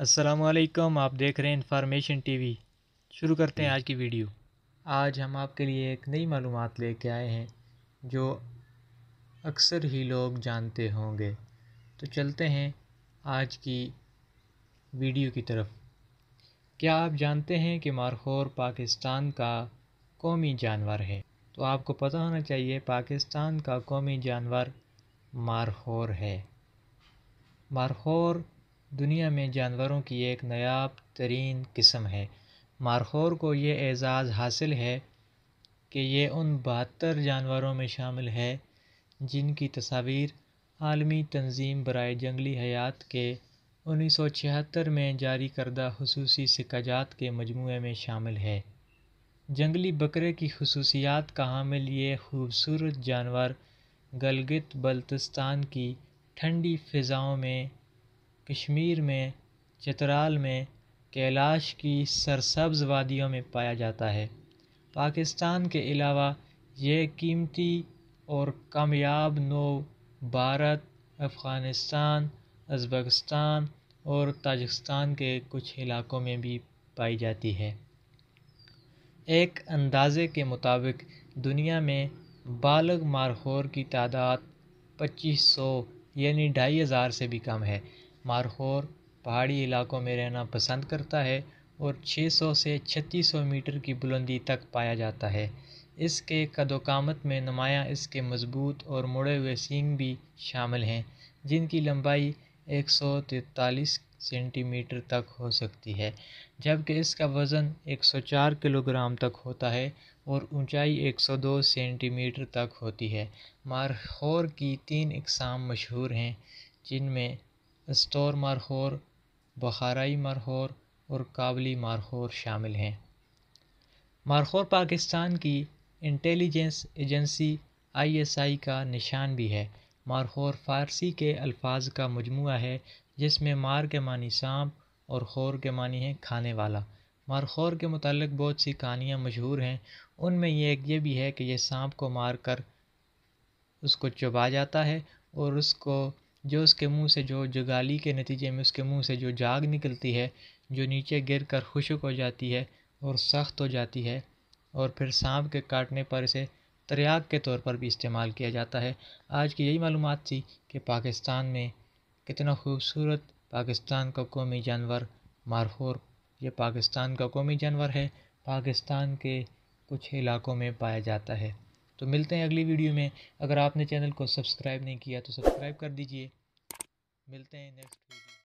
असलकम आप देख रहे हैं इंफॉर्मेशन टीवी शुरू करते हैं आज की वीडियो आज हम आपके लिए एक नई मालूम लेके आए हैं जो अक्सर ही लोग जानते होंगे तो चलते हैं आज की वीडियो की तरफ क्या आप जानते हैं कि मारखोर पाकिस्तान का कौमी जानवर है तो आपको पता होना चाहिए पाकिस्तान का कौमी जानवर मारखोर है मारखोर दुनिया में जानवरों की एक नयाब तरीन किस्म है मारखोर को ये एज़ाज़ हासिल है कि ये उन बहत्तर जानवरों में शामिल है जिनकी तस्वीर आलमी तंजीम बरए जंगली हयात के उन्नीस सौ छिहत्तर में जारी करदा खसूसी सिकाजात के मजमू में शामिल है जंगली बकरे की खसूसियात का हामिल ये खूबसूरत जानवर गलगित बल्तिस्तान की ठंडी फ़िज़ाओं में कश्मीर में चतराल में कैलाश की सरसब्ज वादियों में पाया जाता है पाकिस्तान के अलावा ये कीमती और कामयाब नो भारत अफ़गानिस्तान अजबकस्तान और ताजिकिस्तान के कुछ इलाकों में भी पाई जाती है एक अंदाज़े के मुताबिक दुनिया में बालग मारखोर की तादाद 2500 यानी ढाई हज़ार से भी कम है मारखोर पहाड़ी इलाकों में रहना पसंद करता है और 600 से 3600 मीटर की बुलंदी तक पाया जाता है इसके कदोकामत में नमाया इसके मजबूत और मुड़े हुए सींग भी शामिल हैं जिनकी लंबाई एक सेंटीमीटर तक हो सकती है जबकि इसका वज़न 104 किलोग्राम तक होता है और ऊंचाई 102 सेंटीमीटर तक होती है मारखोर की तीन इकसाम मशहूर हैं जिनमें स्टोर मारहोर बखाराई मारहोर और काबली मारहोर शामिल हैं मारखोर पाकिस्तान की इंटेलिजेंस एजेंसी आईएसआई का निशान भी है मारखोर फ़ारसी के अल्फाज का मजमू है जिसमें मार के मानी सांप और खोर के मानी है खाने वाला मारखोर के मतलब बहुत सी कहानियाँ मशहूर हैं उनमें ये एक ये भी है कि यह सांप को मार कर उसको चुबा जाता है और उसको जो उसके मुंह से जो जुगाली के नतीजे में उसके मुंह से जो जाग निकलती है जो नीचे गिर कर खुशक हो जाती है और सख्त हो जाती है और फिर सांप के काटने पर इसे तरियाक के तौर पर भी इस्तेमाल किया जाता है आज की यही मालूम थी कि पाकिस्तान में कितना खूबसूरत पाकिस्तान का कौमी जानवर मारखोर ये पाकिस्तान का कौमी जानवर है पाकिस्तान के कुछ इलाकों में पाया जाता है तो मिलते हैं अगली वीडियो में अगर आपने चैनल को सब्सक्राइब नहीं किया तो सब्सक्राइब कर दीजिए मिलते हैं नेक्स्ट वीडियो